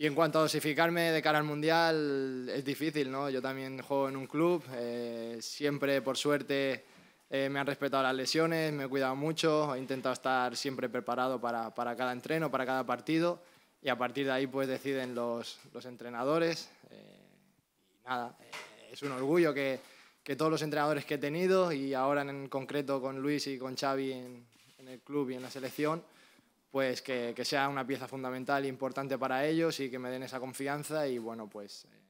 Y en cuanto a dosificarme de cara al mundial, es difícil, ¿no? Yo también juego en un club, eh, siempre por suerte eh, me han respetado las lesiones, me he cuidado mucho, he intentado estar siempre preparado para, para cada entreno, para cada partido y a partir de ahí pues deciden los, los entrenadores. Eh, y nada, es un orgullo que, que, todos los entrenadores que he tenido y ahora en concreto con Luis y con Xavi en el club y en la selección, pues que, que sea una pieza fundamental e importante para ellos y que me den esa confianza y bueno, pues... Eh,